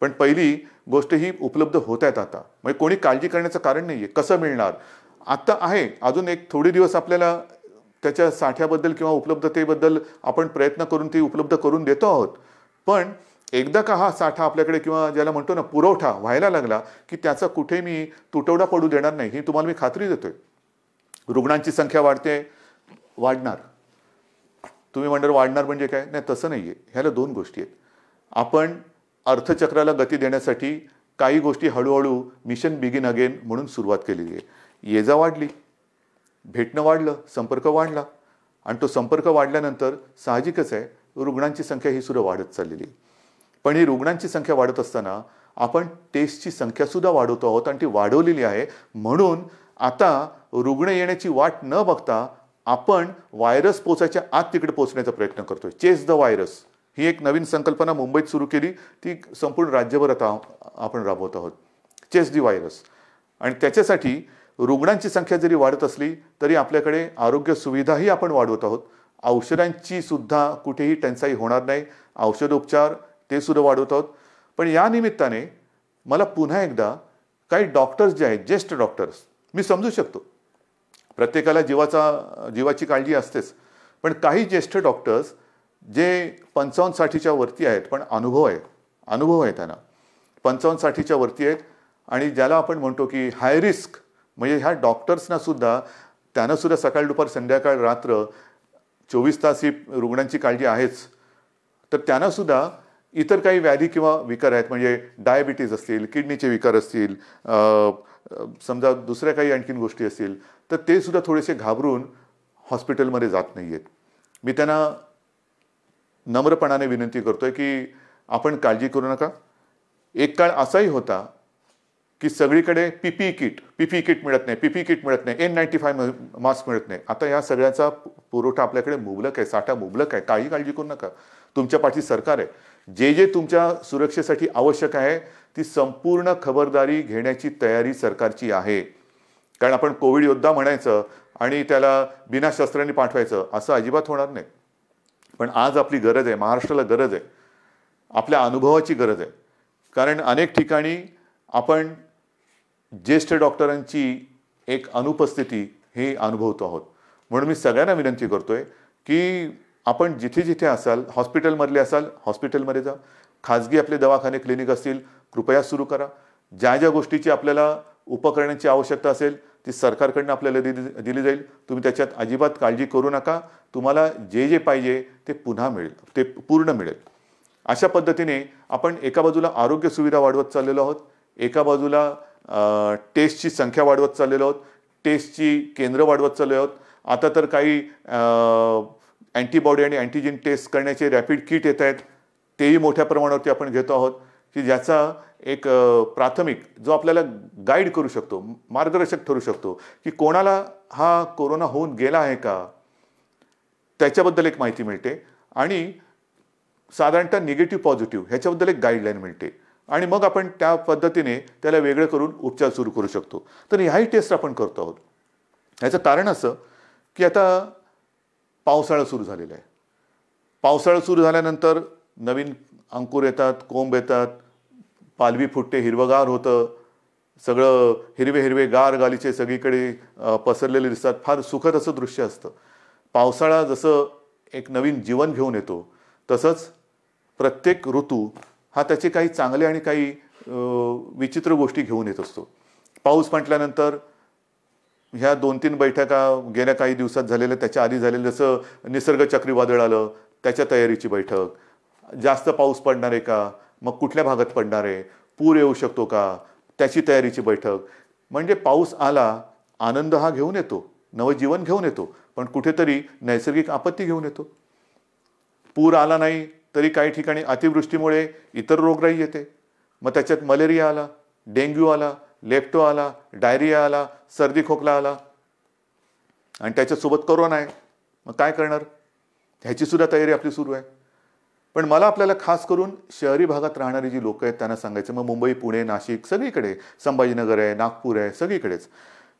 पण पहिली गोष्ट ही उपलब्ध होत आहेत आता म्हणजे कोणी काळजी करण्याचं कारण नाही आहे कसं मिळणार आत्ता आहे अजून एक थोडे दिवस आपल्याला त्याच्या साठ्याबद्दल किंवा उपलब्धतेबद्दल आपण प्रयत्न करून ती उपलब्ध करून देतो आहोत पण एकदा का हा साठा आपल्याकडे किंवा ज्याला म्हणतो ना पुरवठा व्हायला लागला की त्याचा कुठे मी तुटवडा पडू देणार नाही ही तुम्हाला मी खात्री देतोय रुग्णांची संख्या वाढते वाढणार तुम्ही म्हणणार वाढणार म्हणजे काय नाही तसं नाही आहे ह्याला दोन गोष्टी आहेत आपण अर्थचक्राला गती देण्यासाठी काही गोष्टी हळूहळू मिशन बिगिन अगेन म्हणून सुरुवात केलेली आहे ये जा वाढली भेटणं वाढलं संपर्क वाढला आणि तो संपर्क वाढल्यानंतर साहजिकच आहे रुग्णांची संख्या ही सुद्धा वाढत चाललेली आहे पण ही रुग्णांची संख्या वाढत असताना आपण टेस्टची संख्यासुद्धा वाढवतो आहोत आणि ती वाढवलेली आहे म्हणून आता रुग्ण येण्याची वाट न बघता आपण व्हायरस पोचायच्या आत तिकडे पोचण्याचा प्रयत्न करतोय चेस द व्हायरस ही एक नवीन संकल्पना मुंबईत सुरू केली ती संपूर्ण राज्यभर आता आपण राबवत आहोत चेस दी व्हायरस आणि त्याच्यासाठी रुग्णांची संख्या जरी वाढत असली तरी आपल्याकडे आरोग्य सुविधाही आपण वाढवत आहोत औषधांची सुद्धा कुठेही टंचाई होणार नाही औषधोपचार ते सुद्धा वाढवत आहोत पण या निमित्ताने मला पुन्हा एकदा काही डॉक्टर्स जे आहेत ज्येष्ठ डॉक्टर्स मी समजू शकतो प्रत्येकाला जीवाचा जीवाची काळजी असतेच पण काही ज्येष्ठ डॉक्टर्स जे पंचावन्न साठीच्या वरती आहेत पण अनुभव आहे अनुभव आहे त्यांना पंचावन्न साठीच्या वरती आहेत आणि ज्याला आपण म्हणतो की हाय रिस्क म्हणजे ह्या डॉक्टर्सनासुद्धा त्यांनासुद्धा सकाळ दुपार संध्याकाळ रात्र चोवीस तास ही रुग्णांची काळजी आहेच तर त्यांनासुद्धा इतर काही व्याधी किंवा विकार आहेत म्हणजे डायबिटीज असतील किडनीचे विकार असतील समजा दुसऱ्या काही आणखीन गोष्टी असतील तर ते सुद्धा थोडेसे घाबरून हॉस्पिटलमध्ये जात नाही आहेत मी त्यांना नम्रपणाने विनंती करतोय की आपण काळजी करू नका एक काळ असाही होता की सगळीकडे पीपी किट पीपी किट मिळत नाही पीपी किट मिळत नाही एन नाईन्टी फाय मास्क मिळत नाही आता या सगळ्याचा पुरवठा आपल्याकडे मुबलक आहे साठा मुबलक आहे काही काळजी करू नका तुमच्या पाठी सरकार आहे जे जे तुमच्या सुरक्षेसाठी आवश्यक आहे ती संपूर्ण खबरदारी घेण्याची तयारी सरकारची आहे कारण आपण कोविड योद्धा म्हणायचं आणि त्याला बिना शस्त्रांनी पाठवायचं असं अजिबात होणार नाही पण आज आपली गरज आहे महाराष्ट्राला गरज आहे आपल्या अनुभवाची गरज आहे कारण अनेक ठिकाणी आपण ज्येष्ठ डॉक्टरांची एक अनुपस्थिती हे अनुभवतो आहोत म्हणून मी सगळ्यांना विनंती आहे की आपण जिथे जिथे असाल हॉस्पिटलमधले असाल हॉस्पिटलमध्ये जा खाजगी आपले दवाखाने क्लिनिक असतील कृपया सुरू करा ज्या ज्या गोष्टीची आपल्याला उपकरणांची आवश्यकता असेल ती सरकारकडनं आपल्याला दिली दिली जाईल तुम्ही त्याच्यात अजिबात काळजी करू नका तुम्हाला जे जे पाहिजे ते पुन्हा मिळेल ते पूर्ण मिळेल अशा पद्धतीने आपण एका बाजूला आरोग्य सुविधा वाढवत चाललेलो आहोत एका बाजूला टेस्टची संख्या वाढवत चाललेलो आहोत टेस्टची केंद्र वाढवत चालले आहोत आता तर काही अँटीबॉडी आणि अँटीजिन टेस्ट करण्याचे रॅपिड किट येत आहेत तेही मोठ्या प्रमाणावरती आपण घेतो आहोत की ज्याचा एक प्राथमिक जो आपल्याला गाईड करू शकतो मार्गदर्शक ठरू शकतो की कोणाला हा कोरोना होऊन गेला आहे का त्याच्याबद्दल एक माहिती मिळते आणि साधारणतः निगेटिव्ह पॉझिटिव्ह ह्याच्याबद्दल एक गाईडलाईन मिळते आणि मग आपण त्या पद्धतीने त्याला वेगळं करून उपचार सुरू करू शकतो तर ह्याही टेस्ट आपण करतो आहोत ह्याचं कारण असं की आता पावसाळा सुरू झालेला आहे पावसाळा सुरू झाल्यानंतर नवीन अंकुर येतात कोंब येतात पालवी फुटते हिरवगार होतं सगळं हिरवे हिरवे गार गालीचे सगळीकडे पसरलेले दिसतात फार सुखद असं दृश्य असतं पावसाळा जसं एक नवीन जीवन घेऊन येतो तसंच प्रत्येक ऋतू हा त्याचे काही चांगले आणि काही विचित्र गोष्टी घेऊन येत असतो पाऊस म्हटल्यानंतर ह्या दोन तीन बैठका गेल्या काही दिवसात झालेल्या त्याच्या आधी झालेलं जसं निसर्ग चक्रीवादळ आलं त्याच्या तयारीची बैठक जास्त पाऊस पडणार आहे का मग कुठल्या भागात पडणार आहे पूर येऊ शकतो का त्याची तयारीची बैठक म्हणजे पाऊस आला आनंद हा घेऊन येतो नवजीवन घेऊन येतो पण कुठेतरी नैसर्गिक आपत्ती घेऊन येतो पूर आला नाही तरी काही ठिकाणी अतिवृष्टीमुळे इतर रोगराई येते मग त्याच्यात मलेरिया आला डेंग्यू आला लेप्टो आला डायरिया आला सर्दी खोकला आला आणि त्याच्यासोबत करोना आहे मग काय करणार ह्याची सुद्धा तयारी आपली सुरू आहे पण मला आपल्याला खास करून शहरी भागात राहणारी जी लोकं आहेत त्यांना सांगायचं मग मुंबई पुणे नाशिक सगळीकडे संभाजीनगर आहे नागपूर आहे सगळीकडेच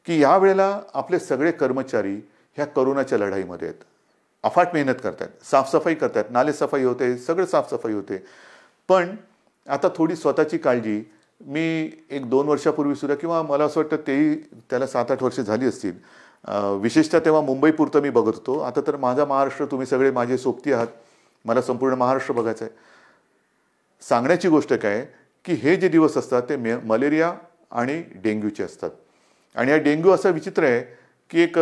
की यावेळेला आपले सगळे कर्मचारी ह्या करोनाच्या लढाईमध्ये आहेत अफाट मेहनत करतात साफसफाई करतात नालेसफाई होते सगळं साफसफाई होते पण आता थोडी स्वतःची काळजी मी एक दोन वर्षापूर्वीसुद्धा किंवा मला असं वाटतं तेही त्याला सात आठ वर्षे झाली असतील विशेषतः तेव्हा मुंबईपुरतं मी बघत होतो आता तर माझा महाराष्ट्र तुम्ही सगळे माझे सोबती आहात मला संपूर्ण महाराष्ट्र बघायचं आहे सांगण्याची गोष्ट काय की हे जे दिवस असतात ते मे मलेरिया आणि डेंग्यूचे असतात आणि या डेंग्यू असं विचित्र आहे की एक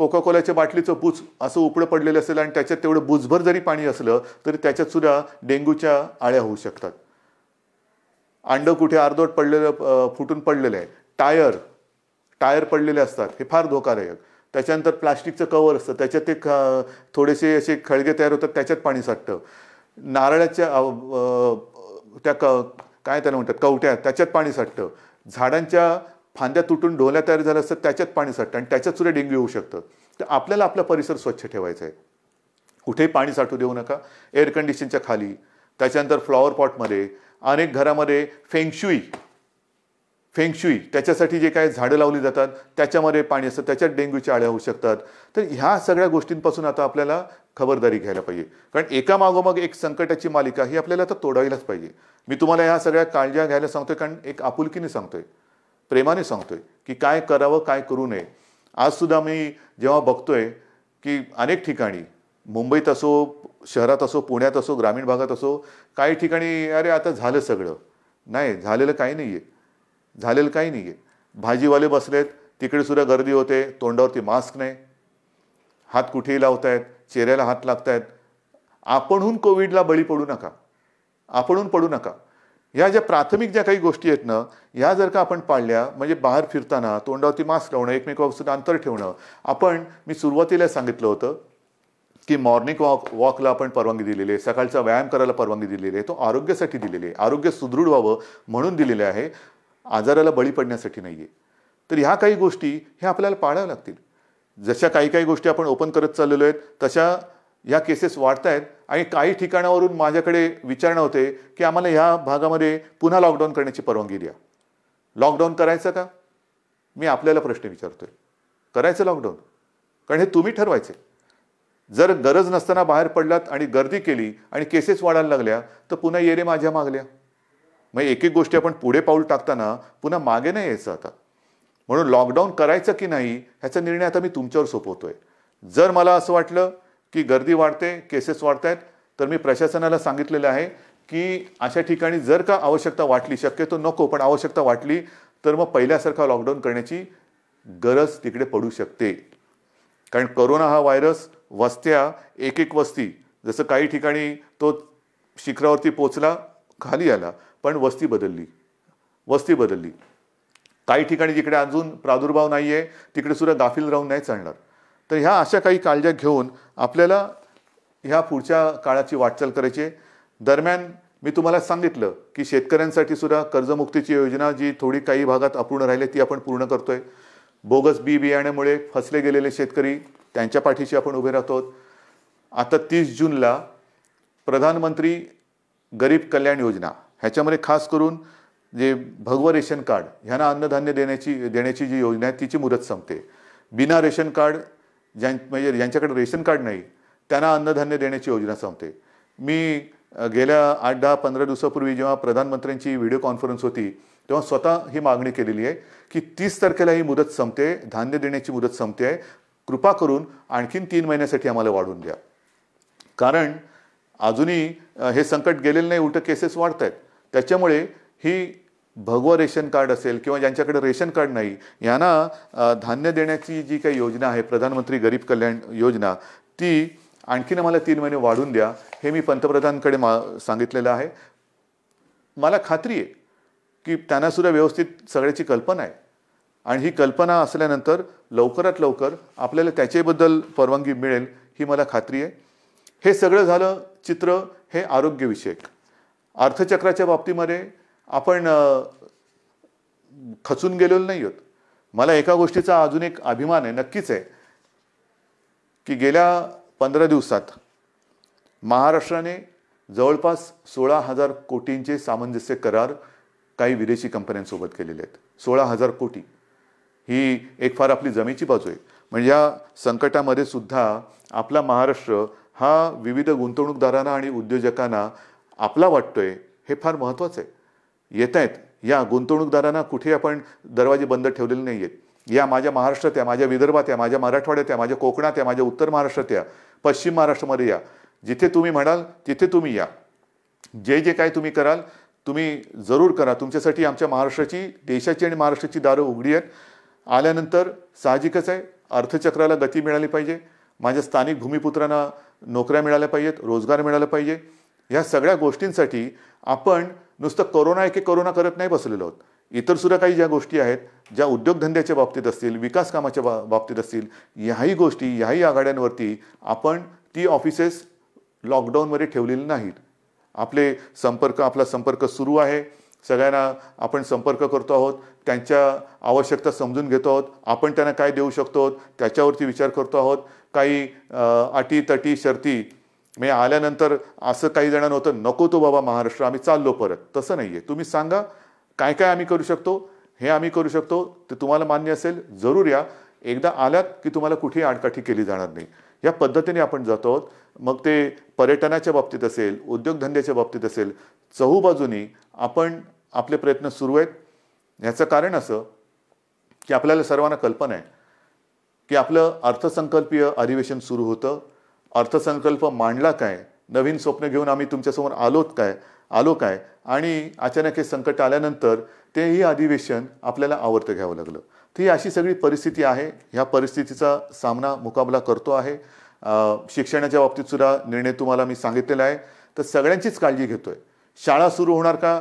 कोलाच्या बाटलीचं बुज असं उपडं पडलेलं असेल आणि त्याच्यात तेवढं बुजभर जरी पाणी असलं तरी सुद्धा डेंग्यूच्या आळ्या होऊ शकतात अंडं कुठे अर्धवट पडलेलं फुटून पडलेलं आहे टायर टायर पडलेले असतात हे फार धोकादायक त्याच्यानंतर प्लास्टिकचं कवर असतं त्याच्यात ते थोडेसे असे खळगे तयार होतात त्याच्यात पाणी साठतं नारळाच्या त्या क काय त्याला म्हणतात कवट्या त्याच्यात पाणी साठतं झाडांच्या फांद्या तुटून ढोल्या तयार झाल्या असतात त्याच्यात पाणी साठतं आणि त्याच्यात सुद्धा डेंग्यू होऊ शकतं तर आपल्याला आपला परिसर स्वच्छ ठेवायचा आहे कुठेही पाणी साठू देऊ नका एअर कंडिशनच्या खाली त्याच्यानंतर फ्लॉवर पॉटमध्ये अनेक घरामध्ये फेंगशुई फेंगशुई त्याच्यासाठी जे काय झाडं लावली जातात त्याच्यामध्ये पाणी असतं त्याच्यात डेंग्यूच्या आळ्या होऊ शकतात तर ह्या सगळ्या गोष्टींपासून आता आपल्याला खबरदारी घ्यायला पाहिजे कारण एका मागोमाग एक संकटाची मालिका ही आपल्याला आता तोडायलाच पाहिजे मी तुम्हाला ह्या सगळ्या काळज्या घ्यायला सांगतोय कारण एक आपुलकीने सांगतोय प्रेमाने सांगतोय की काय करावं काय करू नये आजसुद्धा मी जेव्हा बघतोय की अनेक ठिकाणी मुंबईत असो शहरात असो पुण्यात असो ग्रामीण भागात असो काही ठिकाणी अरे आता झालं सगळं नाही झालेलं काही नाही आहे झालेलं काही नाही आहे भाजीवाले बसलेत तिकडे सुद्धा गर्दी होते तोंडावरती मास्क नाही हात कुठेही लावतायत चेहऱ्याला हात लागत आहेत आपणहून कोविडला बळी पडू नका आपणहून पडू नका ह्या ज्या प्राथमिक ज्या काही गोष्टी आहेत ना ह्या जर का आपण पाळल्या म्हणजे बाहेर फिरताना तोंडावरती मास्क लावणं एकमेकापासून अंतर ठेवणं आपण मी सुरुवातीला सांगितलं होतं की मॉर्निंग वॉक वॉकला आपण परवानगी दिलेली आहे सकाळचा व्यायाम करायला परवानगी दिलेली आहे तो आरोग्यासाठी दिलेली आहे आरोग्य सुदृढ व्हावं म्हणून दिलेले आहे आजाराला बळी पडण्यासाठी नाही आहे तर ह्या काही गोष्टी हे आपल्याला पाळाव्या लागतील जशा काही काही गोष्टी आपण ओपन करत चाललेलो आहेत तशा ह्या केसेस वाढत आहेत आणि काही ठिकाणावरून माझ्याकडे विचारणं होते की आम्हाला ह्या भागामध्ये पुन्हा लॉकडाऊन करण्याची परवानगी द्या लॉकडाऊन करायचं का मी आपल्याला प्रश्न विचारतोय करायचं लॉकडाऊन कारण हे तुम्ही ठरवायचे जर गरज नसताना बाहेर पडलात आणि गर्दी केली आणि केसेस वाढायला लागल्या तर पुन्हा येणे माझ्या मागल्या मग एक एक गोष्टी आपण पुढे पाऊल टाकताना पुन्हा मागे नाही यायचं आता म्हणून लॉकडाऊन करायचं की नाही ह्याचा निर्णय आता मी तुमच्यावर सोपवतोय जर मला असं वाटलं की गर्दी वाढते केसेस वाढत आहेत तर मी प्रशासनाला सांगितलेलं आहे की अशा ठिकाणी जर का आवश्यकता वाटली शक्यतो नको पण आवश्यकता वाटली तर मग पहिल्यासारखा लॉकडाऊन करण्याची गरज तिकडे पडू शकते कारण करोना हा व्हायरस वस्त्या एक एक वस्ती जसं काही ठिकाणी तो शिखरावरती पोचला खाली आला पण वस्ती बदलली वस्ती बदलली काही ठिकाणी जिकडे अजून प्रादुर्भाव नाही आहे तिकडे सुद्धा गाफील राहून नाही चालणार तर ह्या अशा काही काळज्या घेऊन आपल्याला ह्या पुढच्या काळाची वाटचाल करायची दरम्यान मी तुम्हाला सांगितलं की शेतकऱ्यांसाठी सुद्धा कर्जमुक्तीची योजना जी थोडी काही भागात अपूर्ण राहिली ती आपण पूर्ण करतोय बोगस बी बियाण्यामुळे फसले गेलेले शेतकरी त्यांच्या पाठीशी आपण उभे राहतो आता तीस जूनला प्रधानमंत्री गरीब कल्याण योजना ह्याच्यामध्ये खास करून जे भगवं रेशन कार्ड ह्यांना अन्नधान्य देण्याची देण्याची जी योजना आहे तिची मुदत संपते बिना रेशन कार्ड ज्यां म्हणजे ज्यांच्याकडे रेशन कार्ड नाही त्यांना अन्नधान्य देण्याची योजना संपते मी गेल्या आठ दहा पंधरा दिवसापूर्वी जेव्हा प्रधानमंत्र्यांची व्हिडिओ कॉन्फरन्स होती तेव्हा स्वतः ही मागणी केलेली आहे की तीस तारखेला ही मुदत संपते धान्य देण्याची मुदत संपते आहे कृपा करून आणखीन तीन महिन्यासाठी आम्हाला वाढून द्या कारण अजूनही हे संकट गेलेलं नाही उलटं केसेस वाढत आहेत त्याच्यामुळे ही भगवा रेशन कार्ड असेल किंवा ज्यांच्याकडे रेशन कार्ड नाही यांना धान्य देण्याची जी काही योजना आहे प्रधानमंत्री गरीब कल्याण योजना ती आणखीन आम्हाला तीन महिने वाढून द्या हे मी पंतप्रधानांकडे मा सांगितलेलं आहे मला खात्री आहे की त्यांनासुद्धा व्यवस्थित सगळ्याची कल्पना आहे आणि ही कल्पना असल्यानंतर लवकरात लवकर आपल्याला त्याच्याबद्दल परवानगी मिळेल ही मला खात्री आहे हे सगळं झालं चित्र हे आरोग्यविषयक अर्थचक्राच्या बाबतीमध्ये आपण खचून गेलेलो नाही आहोत मला एका गोष्टीचा अजून एक अभिमान आहे नक्कीच आहे की गेल्या पंधरा दिवसात महाराष्ट्राने जवळपास सोळा हजार कोटींचे सामंजस्य करार काही विदेशी कंपन्यांसोबत केलेले आहेत सोळा हजार कोटी ही एक फार आपली जमेची बाजू आहे म्हणजे या संकटामध्ये सुद्धा आपला महाराष्ट्र हा विविध गुंतवणूकदारांना आणि उद्योजकांना आपला वाटतोय हे फार महत्त्वाचं आहे येत आहेत या गुंतवणूकदारांना कुठे आपण दरवाजे बंद ठेवलेले नाही आहेत या माझ्या महाराष्ट्रात या माझ्या विदर्भात या माझ्या मराठवाड्यात या माझ्या कोकणात या माझ्या उत्तर महाराष्ट्रात या पश्चिम महाराष्ट्रामध्ये या जिथे तुम्ही म्हणाल तिथे तुम्ही या जे जे काय तुम्ही कराल तुम्ही जरूर करा तुमच्यासाठी आमच्या महाराष्ट्राची देशाची आणि महाराष्ट्राची दारं उघडी आहेत आल्यानंतर साहजिकच आहे अर्थचक्राला गती मिळाली पाहिजे माझ्या स्थानिक भूमिपुत्रांना नोकऱ्या मिळाल्या पाहिजेत रोजगार मिळाला पाहिजे ह्या सगळ्या गोष्टींसाठी आपण नुसतं करोना एके करोना करत नाही बसलेलो आहोत सुद्धा काही ज्या गोष्टी आहेत ज्या उद्योगधंद्याच्या बाबतीत असतील विकास कामाच्या बा बाबतीत असतील ह्याही गोष्टी ह्याही आघाड्यांवरती आपण ती ऑफिसेस लॉकडाऊनमध्ये ठेवलेली नाहीत आपले संपर्क आपला संपर्क सुरू आहे सगळ्यांना आपण संपर्क करतो आहोत त्यांच्या आवश्यकता समजून घेतो आहोत आपण त्यांना काय देऊ शकतो त्याच्यावरती विचार करतो आहोत काही अटी तटी शर्ती म्हणजे आल्यानंतर असं काही जणांना होतं नको तो बाबा महाराष्ट्र आम्ही चाललो परत तसं नाही आहे तुम्ही सांगा काय काय आम्ही करू शकतो हे आम्ही करू शकतो ते तुम्हाला मान्य असेल जरूर या एकदा आल्यात की तुम्हाला कुठेही आडकाठी केली जाणार नाही या पद्धतीने आपण जातो आहोत मग ते पर्यटनाच्या बाबतीत असेल उद्योगधंद्याच्या बाबतीत असेल चहूबाजूनी आपण आपले प्रयत्न सुरू आहेत ह्याचं कारण असं की आपल्याला सर्वांना कल्पना आहे की आपलं अर्थसंकल्पीय अधिवेशन सुरू होतं अर्थसंकल्प मांडला काय नवीन स्वप्न घेऊन आम्ही तुमच्यासमोर आलोत काय आलो काय आणि अचानक हे संकट आल्यानंतर तेही अधिवेशन आपल्याला आवर्त घ्यावं लागलं ती अशी सगळी परिस्थिती आहे ह्या परिस्थितीचा सामना मुकाबला करतो आहे शिक्षणाच्या बाबतीतसुद्धा निर्णय तुम्हाला मी सांगितलेला आहे तर सगळ्यांचीच काळजी घेतो आहे शाळा सुरू होणार का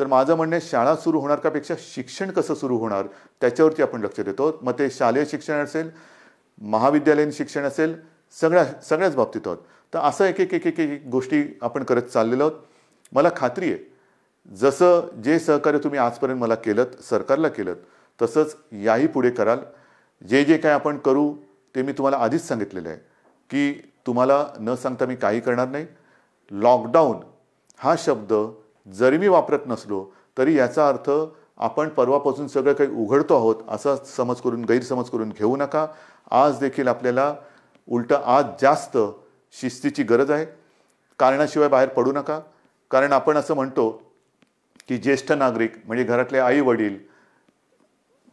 तर माझं म्हणणं शाळा सुरू होणार कापेक्षा शिक्षण कसं सुरू होणार त्याच्यावरती आपण लक्ष देतो मग ते शालेय शिक्षण असेल महाविद्यालयीन शिक्षण असेल सगळ्या सगळ्याच बाबतीत आहोत तर असं एक एक एक एक एक गोष्टी आपण करत चाललेलो आहोत मला खात्री आहे जसं जे सहकार्य तुम्ही आजपर्यंत मला केलं सरकारला केलं तसंच याही पुढे कराल जे जे काय आपण करू ते मी तुम्हाला आधीच सांगितलेलं आहे की तुम्हाला न सांगता मी काही करणार नाही लॉकडाऊन हा शब्द जरी मी वापरत नसलो तरी याचा अर्थ आपण परवापासून सगळं काही उघडतो आहोत असा समज करून गैरसमज करून घेऊ नका आज देखील आपल्याला उलटं आज जास्त शिस्तीची गरज आहे कारणाशिवाय बाहेर पडू नका कारण आपण असं म्हणतो की ज्येष्ठ नागरिक म्हणजे घरातले आई वडील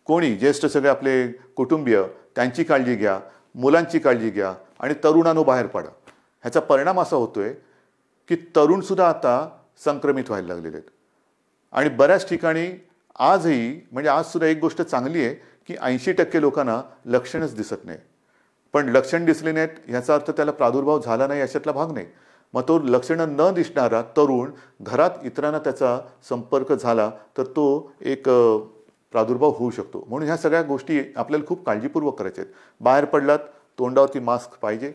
कोणी ज्येष्ठ सगळे आपले कुटुंबीय त्यांची काळजी घ्या मुलांची काळजी घ्या आणि तरुणांनो बाहेर पडा ह्याचा परिणाम असा होतोय की तरुणसुद्धा आता संक्रमित व्हायला लागलेले आहेत आणि बऱ्याच ठिकाणी आजही म्हणजे आजसुद्धा एक गोष्ट चांगली आहे की ऐंशी टक्के लोकांना लक्षणच दिसत नाही पण लक्षण दिसले नाहीत ह्याचा अर्थ त्याला प्रादुर्भाव झाला नाही याच्यातला भाग नाही मग तो लक्षणं न दिसणारा तरुण घरात इतरांना त्याचा संपर्क झाला तर तो एक प्रादुर्भाव होऊ शकतो म्हणून ह्या सगळ्या गोष्टी आपल्याला खूप काळजीपूर्वक करायच्या आहेत बाहेर पडलात तोंडावरती मास्क पाहिजे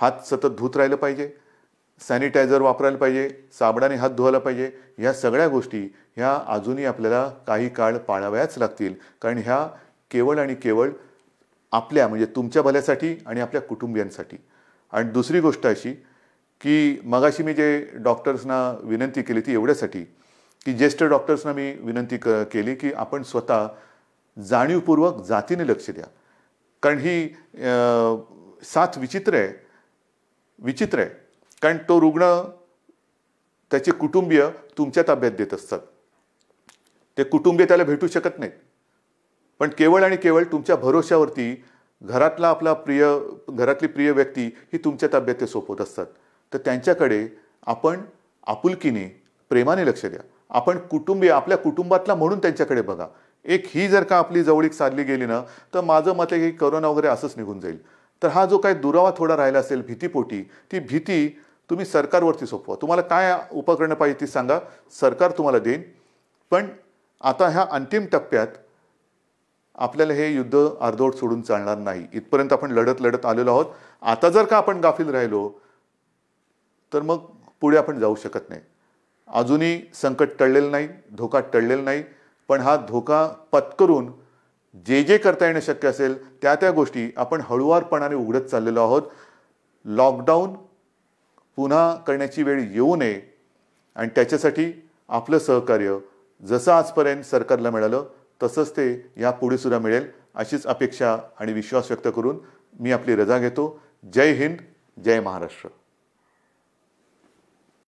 हात सतत धुत राहिलं पाहिजे सॅनिटायझर वापरायला पाहिजे साबणाने हात धुवायला पाहिजे ह्या सगळ्या गोष्टी ह्या अजूनही आपल्याला काही काळ पाळाव्याच लागतील कारण ह्या केवळ आणि केवळ आपल्या म्हणजे तुमच्या भल्यासाठी आणि आपल्या कुटुंबियांसाठी आणि दुसरी गोष्ट अशी की मगाशी मी जे डॉक्टर्सना विनंती केली ती एवढ्यासाठी की ज्येष्ठ डॉक्टर्सना मी विनंती क केली की आपण स्वतः जाणीवपूर्वक जातीने लक्ष द्या कारण ही साथ विचित्र आहे विचित्र आहे कारण तो रुग्ण त्याचे कुटुंबीय तुमच्या ताब्यात देत असतात ते कुटुंबीय त्याला भेटू शकत नाहीत पण केवळ आणि केवळ तुमच्या भरोश्यावरती घरातला आपला प्रिय घरातली प्रिय व्यक्ती ही तुमच्या ताब्यात ते सोपवत असतात तर त्यांच्याकडे आपण आपुलकीने प्रेमाने लक्ष द्या आपण कुटुंबीय आपल्या कुटुंबातला म्हणून त्यांच्याकडे बघा एक ही जर का आपली जवळीक साधली गेली ना तर माझं मत आहे की करोना वगैरे असंच निघून जाईल तर हा जो काही दुरावा थोडा राहिला असेल भीतीपोटी ती भीती तुम्ही सरकारवरती सोपवा तुम्हाला काय उपकरणं पाहिजे ती सांगा सरकार तुम्हाला देईन पण आता ह्या अंतिम टप्प्यात आपल्याला हे युद्ध अर्धवट सोडून चालणार नाही इथपर्यंत आपण लढत लढत आलेलो आहोत आता जर का आपण गाफील राहिलो तर मग पुढे आपण जाऊ शकत नाही अजूनही संकट टळलेलं नाही धोका टळलेला नाही पण हा धोका पत्करून जे जे करता येणं शक्य असेल त्या त्या गोष्टी आपण हळुवारपणाने उघडत चाललेलो आहोत लॉकडाऊन पुन्हा करण्याची वेळ येऊ नये आणि त्याच्यासाठी आपलं सहकार्य जसं आजपर्यंत सरकारला मिळालं तसंच ते यापुढे सुद्धा मिळेल अशीच अपेक्षा आणि विश्वास व्यक्त करून मी आपली रजा घेतो जय हिंद जय महाराष्ट्र